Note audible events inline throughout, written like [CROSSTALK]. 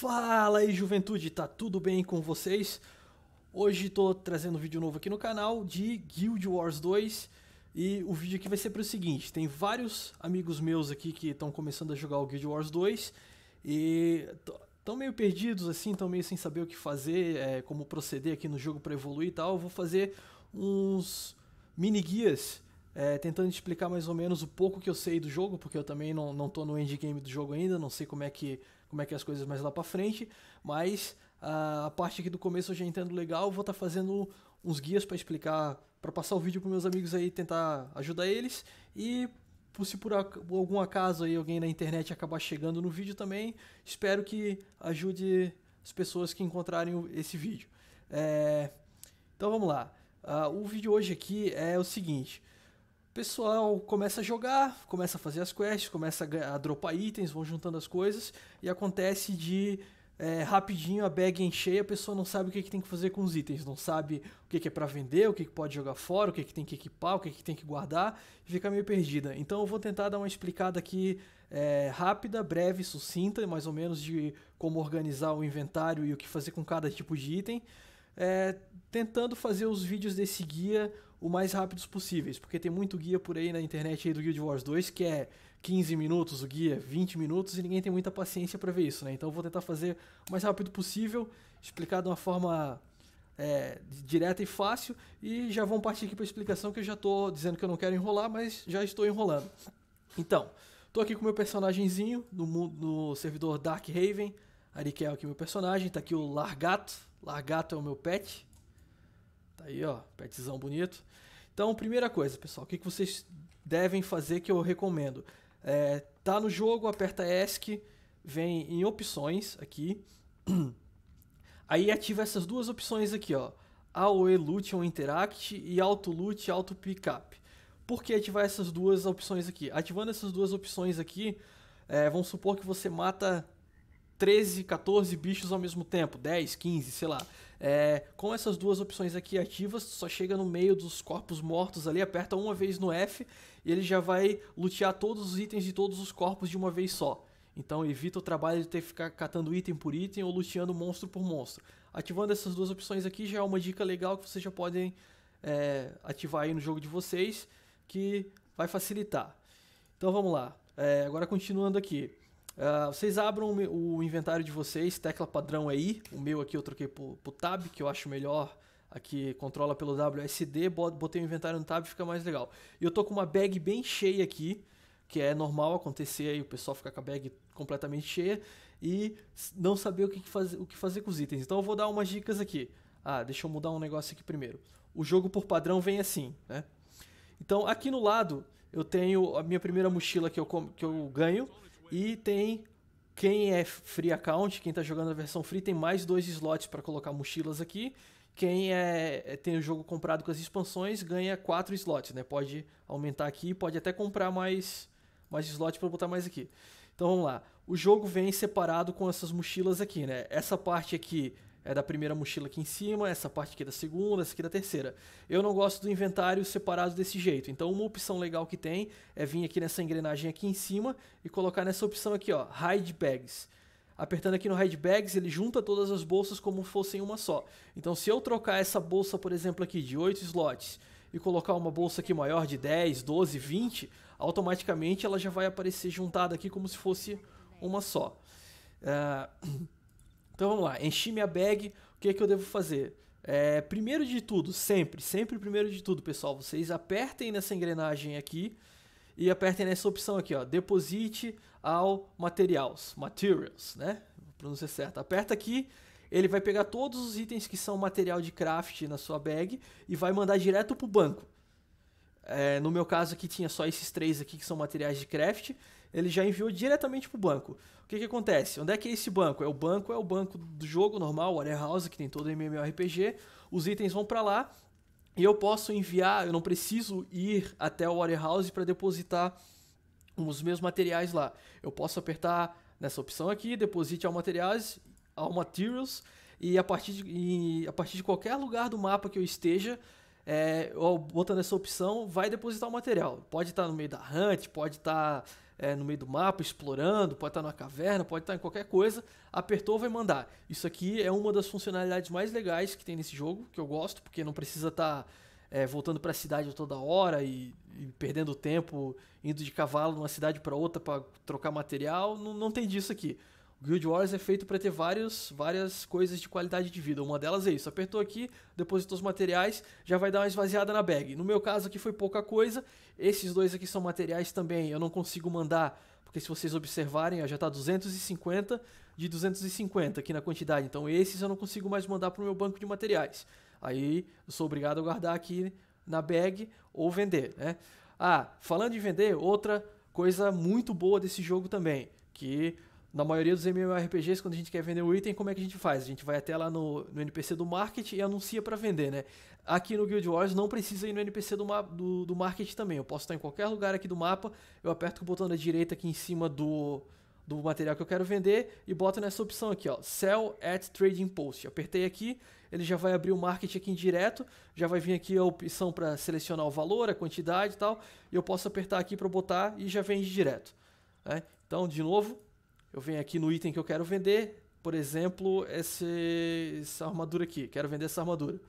Fala aí juventude, tá tudo bem com vocês? Hoje estou trazendo um vídeo novo aqui no canal de Guild Wars 2 e o vídeo aqui vai ser para o seguinte, tem vários amigos meus aqui que estão começando a jogar o Guild Wars 2 e estão meio perdidos assim, estão meio sem saber o que fazer, é, como proceder aqui no jogo para evoluir e tal, eu vou fazer uns mini guias é, tentando explicar mais ou menos o pouco que eu sei do jogo, porque eu também não, não tô no endgame do jogo ainda, não sei como é que, como é que é as coisas mais lá pra frente, mas a, ah, a parte aqui do começo eu já entendo legal, vou estar tá fazendo uns guias para explicar, para passar o vídeo pros meus amigos aí, tentar ajudar eles, e se por algum acaso aí alguém na internet acabar chegando no vídeo também, espero que ajude as pessoas que encontrarem esse vídeo. É, então vamos lá. Uh, o vídeo hoje aqui é o seguinte, o pessoal começa a jogar, começa a fazer as quests, começa a, a dropar itens, vão juntando as coisas e acontece de é, rapidinho a bag encher a pessoa não sabe o que, que tem que fazer com os itens, não sabe o que, que é para vender, o que, que pode jogar fora, o que, que tem que equipar, o que, que tem que guardar, e fica meio perdida. Então eu vou tentar dar uma explicada aqui é, rápida, breve, sucinta, mais ou menos de como organizar o inventário e o que fazer com cada tipo de item é, tentando fazer os vídeos desse guia o mais rápidos possíveis, porque tem muito guia por aí na internet aí do Guild Wars 2 que é 15 minutos o guia, 20 minutos e ninguém tem muita paciência para ver isso, né? Então eu vou tentar fazer o mais rápido possível, explicar de uma forma é, direta e fácil e já vamos partir aqui para a explicação que eu já estou dizendo que eu não quero enrolar, mas já estou enrolando. Então, estou aqui com o meu personagemzinho no, no servidor Dark Haven, Ariquel aqui meu personagem, está aqui o Largato, Largato é o meu pet. Tá aí, ó, petzão bonito. Então, primeira coisa, pessoal, o que, que vocês devem fazer que eu recomendo? É, tá no jogo, aperta ESC, vem em opções aqui. [CLEARS THROAT] Aí ativa essas duas opções aqui, ó. AOE ou Interact e Auto Loot Auto Pickup. Por que ativar essas duas opções aqui? Ativando essas duas opções aqui, é, vamos supor que você mata 13, 14 bichos ao mesmo tempo, 10, 15, sei lá. É, com essas duas opções aqui ativas, só chega no meio dos corpos mortos ali, aperta uma vez no F e ele já vai lutear todos os itens de todos os corpos de uma vez só. Então evita o trabalho de ter que ficar catando item por item ou luteando monstro por monstro. Ativando essas duas opções aqui já é uma dica legal que vocês já podem é, ativar aí no jogo de vocês, que vai facilitar. Então vamos lá, é, agora continuando aqui. Uh, vocês abram o inventário de vocês, tecla padrão é I, o meu aqui eu troquei pro, pro Tab, que eu acho melhor aqui controla pelo WSD, botei o inventário no tab, fica mais legal. E eu tô com uma bag bem cheia aqui, que é normal acontecer aí o pessoal ficar com a bag completamente cheia e não saber o que fazer, o que fazer com os itens. Então eu vou dar umas dicas aqui. Ah, deixa eu mudar um negócio aqui primeiro. O jogo por padrão vem assim, né? Então aqui no lado eu tenho a minha primeira mochila que eu, que eu ganho, e tem quem é free account, quem está jogando a versão free, tem mais dois slots para colocar mochilas aqui. Quem é, é, tem o jogo comprado com as expansões ganha quatro slots, né? Pode aumentar aqui, pode até comprar mais, mais slots para botar mais aqui. Então vamos lá. O jogo vem separado com essas mochilas aqui, né? Essa parte aqui é da primeira mochila aqui em cima, essa parte aqui é da segunda, essa aqui é da terceira. Eu não gosto do inventário separado desse jeito, então uma opção legal que tem é vir aqui nessa engrenagem aqui em cima e colocar nessa opção aqui, ó, Hide Bags. Apertando aqui no Hide Bags, ele junta todas as bolsas como fossem uma só. Então se eu trocar essa bolsa, por exemplo, aqui de 8 slots e colocar uma bolsa aqui maior de 10, 12, 20, automaticamente ela já vai aparecer juntada aqui como se fosse uma só. Uh... [CLEARS THROAT] Então vamos lá, enchi minha bag, o que é que eu devo fazer? É, primeiro de tudo, sempre, sempre primeiro de tudo, pessoal, vocês apertem nessa engrenagem aqui e apertem nessa opção aqui, ó, deposite ao materials, materials, né? Pronúncia certo. Aperta aqui, ele vai pegar todos os itens que são material de craft na sua bag e vai mandar direto pro banco. É, no meu caso aqui tinha só esses três aqui que são materiais de craft ele já enviou diretamente para o banco. O que, que acontece? Onde é que é esse banco? É o banco, é o banco do jogo normal, o Warehouse, que tem todo o MMORPG. Os itens vão para lá e eu posso enviar, eu não preciso ir até o Warehouse para depositar os meus materiais lá. Eu posso apertar nessa opção aqui, deposite ao materiais, ao materials, e a partir de, e a partir de qualquer lugar do mapa que eu esteja, é, ou botando essa opção, vai depositar o material. Pode estar tá no meio da hunt, pode estar tá, é, no meio do mapa explorando, pode estar tá numa caverna, pode estar em qualquer coisa. Apertou, vai mandar. Isso aqui é uma das funcionalidades mais legais que tem nesse jogo, que eu gosto, porque não precisa estar é, voltando para a cidade toda hora e, e, perdendo tempo indo de cavalo de uma cidade para outra para trocar material. Não, não tem disso aqui. Guild Wars é feito para ter vários, várias coisas de qualidade de vida. Uma delas é isso. Apertou aqui, depositou os materiais, já vai dar uma esvaziada na bag. No meu caso aqui foi pouca coisa. Esses dois aqui são materiais também. Eu não consigo mandar, porque se vocês observarem, ó, já está 250 de 250 aqui na quantidade. Então esses eu não consigo mais mandar para o meu banco de materiais. Aí eu sou obrigado a guardar aqui na bag ou vender, né? Ah, falando de vender, outra coisa muito boa desse jogo também, que na maioria dos MMORPGs, quando a gente quer vender o item, como é que a gente faz? A gente vai até lá no, no NPC do market e anuncia para vender, né? Aqui no Guild Wars não precisa ir no NPC do, do, do market também. Eu posso estar em qualquer lugar aqui do mapa, eu aperto o botão da direita aqui em cima do, do material que eu quero vender e boto nessa opção aqui, ó, Sell at Trading Post. Apertei aqui, ele já vai abrir o market aqui em direto, já vai vir aqui a opção para selecionar o valor, a quantidade e tal, e eu posso apertar aqui para botar e já vende direto. Né? Então, de novo, eu venho aqui no item que eu quero vender, por exemplo, esse, essa armadura aqui. Quero vender essa armadura.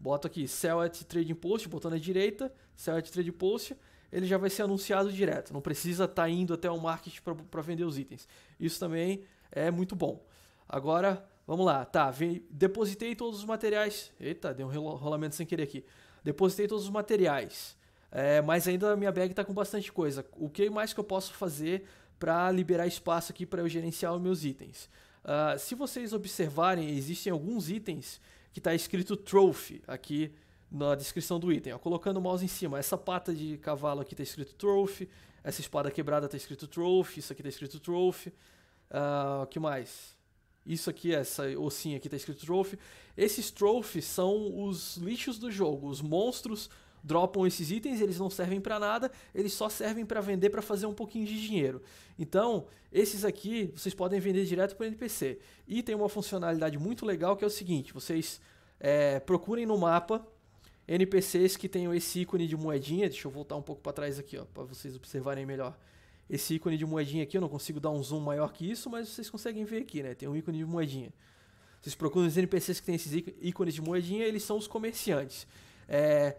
Boto aqui Sell at Trading Post, botando à direita, Sell at Trade Post, ele já vai ser anunciado direto. Não precisa estar tá indo até o market para vender os itens. Isso também é muito bom. Agora, vamos lá. Tá, vem, depositei todos os materiais. Eita, dei um rolamento sem querer aqui. Depositei todos os materiais. É, mas ainda a minha bag está com bastante coisa. O que mais que eu posso fazer para liberar espaço aqui para eu gerenciar os meus itens. Uh, se vocês observarem, existem alguns itens que está escrito Trophy aqui na descrição do item. Ó, colocando o mouse em cima, essa pata de cavalo aqui está escrito Trophy, essa espada quebrada está escrito Trophy, isso aqui está escrito Trophy. Ah, o uh, que mais? Isso aqui, essa ossinha aqui está escrito Trophy. Esses Trophies são os lixos do jogo, os monstros dropam esses itens, eles não servem para nada, eles só servem para vender para fazer um pouquinho de dinheiro. Então, esses aqui vocês podem vender direto para NPC. E tem uma funcionalidade muito legal que é o seguinte: vocês é, procurem no mapa NPCs que tenham esse ícone de moedinha. Deixa eu voltar um pouco para trás aqui, ó, para vocês observarem melhor esse ícone de moedinha aqui, eu não consigo dar um zoom maior que isso, mas vocês conseguem ver aqui, né? Tem um ícone de moedinha. Vocês procuram os NPCs que têm esses ícones de moedinha, eles são os comerciantes. É,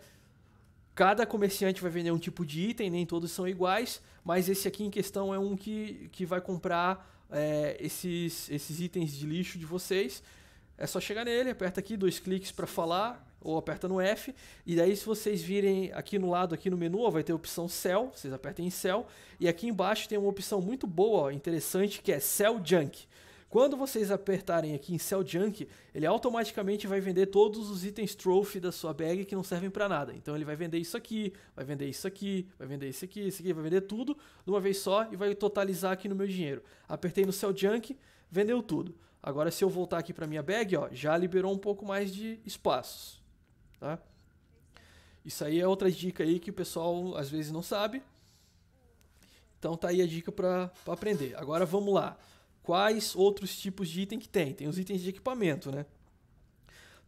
Cada comerciante vai vender um tipo de item, nem todos são iguais, mas esse aqui em questão é um que, que vai comprar é, esses, esses itens de lixo de vocês. É só chegar nele, aperta aqui, dois cliques para falar, ou aperta no F. E daí, se vocês virem aqui no lado, aqui no menu, ó, vai ter a opção Sell, vocês apertem em Sell. E aqui embaixo tem uma opção muito boa, ó, interessante, que é Sell Junk. Quando vocês apertarem aqui em Sell Junk, ele automaticamente vai vender todos os itens trophy da sua bag que não servem para nada. Então ele vai vender isso aqui, vai vender isso aqui, vai vender isso aqui, isso aqui, vai vender tudo de uma vez só e vai totalizar aqui no meu dinheiro. Apertei no Sell Junk, vendeu tudo. Agora se eu voltar aqui para minha bag, ó, já liberou um pouco mais de espaços, tá? Isso aí é outra dica aí que o pessoal às vezes não sabe. Então tá aí a dica para aprender. Agora vamos lá quais outros tipos de item que tem. Tem os itens de equipamento, né?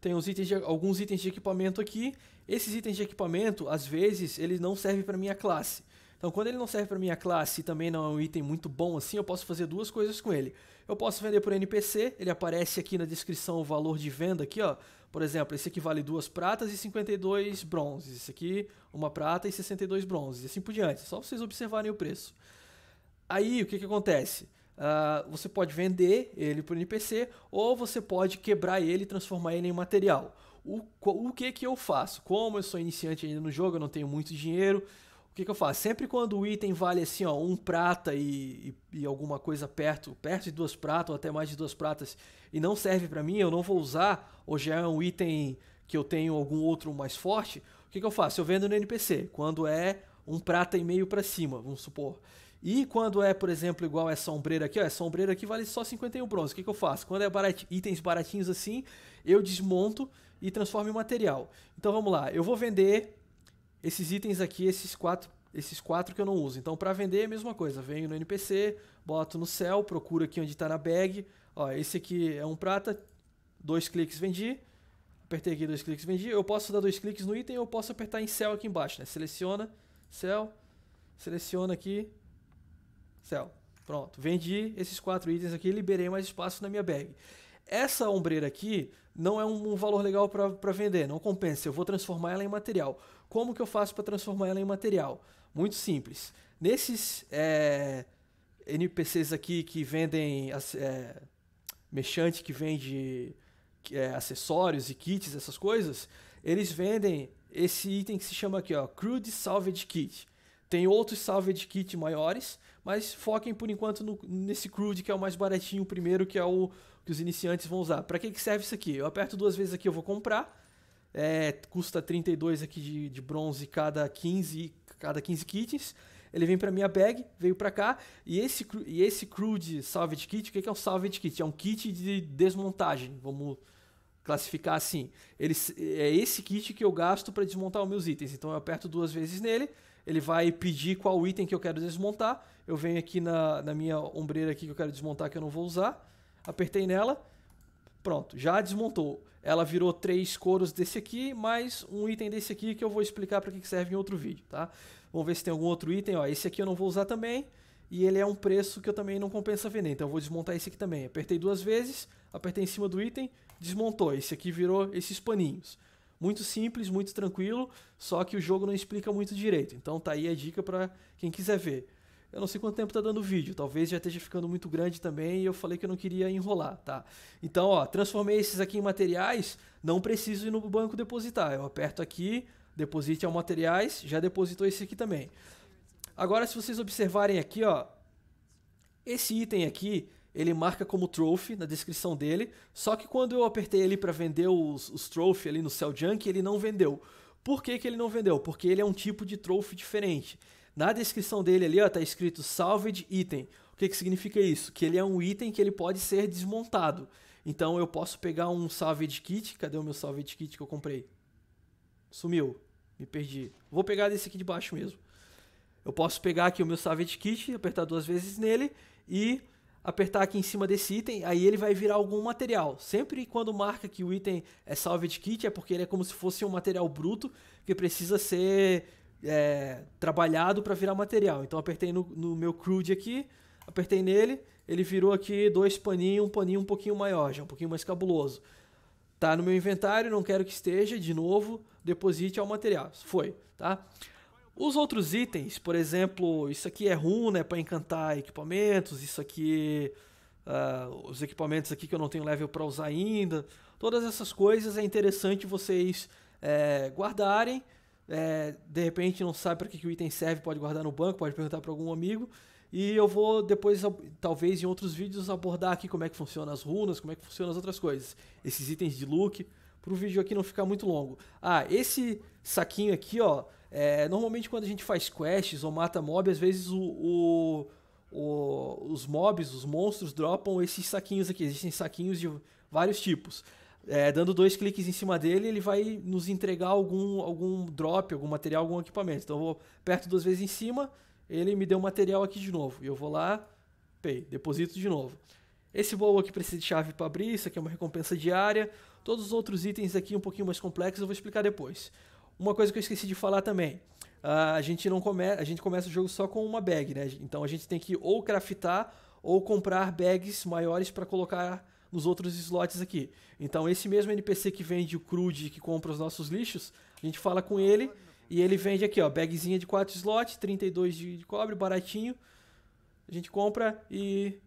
Tem os itens de, alguns itens de equipamento aqui. Esses itens de equipamento, às vezes, eles não servem para minha classe. Então, quando ele não serve para minha classe e também não é um item muito bom assim, eu posso fazer duas coisas com ele. Eu posso vender por NPC, ele aparece aqui na descrição o valor de venda aqui, ó. Por exemplo, esse aqui vale duas pratas e 52 bronzes. Esse aqui, uma prata e 62 bronzes, e assim por diante. Só vocês observarem o preço. Aí, o que que acontece? uh, você pode vender ele para o NPC ou você pode quebrar ele e transformar ele em material. O, o que que eu faço? Como eu sou iniciante ainda no jogo, eu não tenho muito dinheiro, o que, que eu faço? Sempre quando o item vale assim, ó, um prata e, e, e alguma coisa perto, perto de duas pratas ou até mais de duas pratas e não serve para mim, eu não vou usar, ou já é um item que eu tenho algum outro mais forte, o que, que eu faço? Eu vendo no NPC, quando é um prata e meio para cima, vamos supor. E quando é, por exemplo, igual essa ombreira aqui, ó, essa ombreira aqui vale só 51 bronze. O que, que eu faço? Quando é barati itens baratinhos assim, eu desmonto e transformo em material. Então vamos lá, eu vou vender esses itens aqui, esses quatro, esses quatro que eu não uso. Então para vender é a mesma coisa, venho no NPC, boto no céu, procuro aqui onde está na bag. Ó, esse aqui é um prata, dois cliques vendi. Apertei aqui dois cliques vendi. Eu posso dar dois cliques no item ou eu posso apertar em céu aqui embaixo, né? Seleciona, céu, seleciona aqui, céu. Pronto, vendi esses quatro itens aqui, liberei mais espaço na minha bag. Essa ombreira aqui não é um, um valor legal para vender, não compensa. Eu vou transformar ela em material. Como que eu faço para transformar ela em material? Muito simples. Nesses é, NPCs aqui que vendem é, mexante que vende é, acessórios e kits, essas coisas, eles vendem esse item que se chama aqui, ó, Crude Salvage Kit. Tem outros salvage kit maiores, mas foquem por enquanto no, nesse crude que é o mais baratinho primeiro, que é o que os iniciantes vão usar. Para que, que serve isso aqui? Eu aperto duas vezes aqui, eu vou comprar. É, custa 32 aqui de, de bronze cada 15, cada 15 kits. Ele vem para minha bag, veio para cá. E esse, e esse crude salvage kit, o que, que é um salvage kit? É um kit de desmontagem, vamos classificar assim. Ele, é esse kit que eu gasto para desmontar os meus itens. Então eu aperto duas vezes nele, ele vai pedir qual item que eu quero desmontar. Eu venho aqui na, na minha ombreira aqui que eu quero desmontar que eu não vou usar. Apertei nela, pronto, já desmontou. Ela virou três coros desse aqui, mais um item desse aqui que eu vou explicar para que serve em outro vídeo, tá? Vamos ver se tem algum outro item, ó, esse aqui eu não vou usar também e ele é um preço que eu também não compensa vender. Então eu vou desmontar esse aqui também. Apertei duas vezes, apertei em cima do item, desmontou, esse aqui virou esses paninhos. Muito simples, muito tranquilo, só que o jogo não explica muito direito. Então tá aí a dica para quem quiser ver. Eu não sei quanto tempo tá dando o vídeo, talvez já esteja ficando muito grande também e eu falei que eu não queria enrolar, tá? Então, ó, transformei esses aqui em materiais, não preciso ir no banco depositar. Eu aperto aqui, deposite ao materiais, já depositou esse aqui também. Agora, se vocês observarem aqui, ó, esse item aqui, ele marca como trophy na descrição dele, só que quando eu apertei ele para vender os, os trophy ali no Cell Junk, ele não vendeu. Por que, que ele não vendeu? Porque ele é um tipo de trophy diferente. Na descrição dele ali, ó, tá escrito salvage item. O que, que significa isso? Que ele é um item que ele pode ser desmontado. Então eu posso pegar um salvage kit, cadê o meu salvage kit que eu comprei? Sumiu, me perdi. Vou pegar desse aqui de baixo mesmo. Eu posso pegar aqui o meu salvage kit, apertar duas vezes nele e apertar aqui em cima desse item, aí ele vai virar algum material. Sempre quando marca que o item é salvage kit, é porque ele é como se fosse um material bruto que precisa ser é, trabalhado para virar material. Então apertei no, no, meu crude aqui, apertei nele, ele virou aqui dois paninhos, um paninho um pouquinho maior, já um pouquinho mais cabuloso. Tá no meu inventário, não quero que esteja, de novo, deposite ao material. Foi, tá? Os outros itens, por exemplo, isso aqui é runa, é para encantar equipamentos, isso aqui, uh, os equipamentos aqui que eu não tenho level para usar ainda, todas essas coisas é interessante vocês é, guardarem. É, de repente não sabe para que, que o item serve, pode guardar no banco, pode perguntar para algum amigo. E eu vou depois, talvez em outros vídeos, abordar aqui como é que funciona as runas, como é que funciona as outras coisas, esses itens de look, para o vídeo aqui não ficar muito longo. Ah, esse saquinho aqui, ó, é, normalmente quando a gente faz quests ou mata mob, às vezes o, o, o, os mobs, os monstros, dropam esses saquinhos aqui. Existem saquinhos de vários tipos. É, dando dois cliques em cima dele, ele vai nos entregar algum, algum drop, algum material, algum equipamento. Então eu vou perto duas vezes em cima, ele me deu material aqui de novo. E eu vou lá, pay, deposito de novo. Esse bolo aqui precisa de chave para abrir, isso aqui é uma recompensa diária. Todos os outros itens aqui um pouquinho mais complexos eu vou explicar depois. Uma coisa que eu esqueci de falar também. Uh, a gente não come... a gente começa o jogo só com uma bag, né? Então a gente tem que ou craftar ou comprar bags maiores para colocar nos outros slots aqui. Então esse mesmo NPC que vende o crude que compra os nossos lixos, a gente fala com ele e ele vende aqui, ó, bagzinha de 4 slots, 32 de, de cobre, baratinho. A gente compra e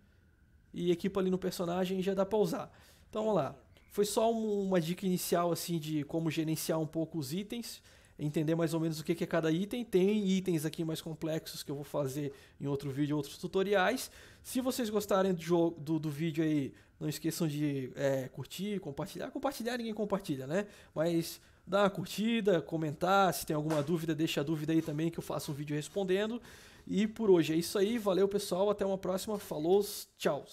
e equipa ali no personagem e já dá pra usar. Então vamos lá. Foi só um, uma dica inicial assim de como gerenciar um pouco os itens, entender mais ou menos o que, que é cada item. Tem itens aqui mais complexos que eu vou fazer em outro vídeo, outros tutoriais. Se vocês gostarem do, do, do vídeo aí, não esqueçam de é, curtir, compartilhar. Compartilhar ninguém compartilha, né? Mas dá uma curtida, comentar, se tem alguma dúvida, deixa a dúvida aí também que eu faço um vídeo respondendo. E por hoje é isso aí, valeu pessoal, até uma próxima, falou, tchau!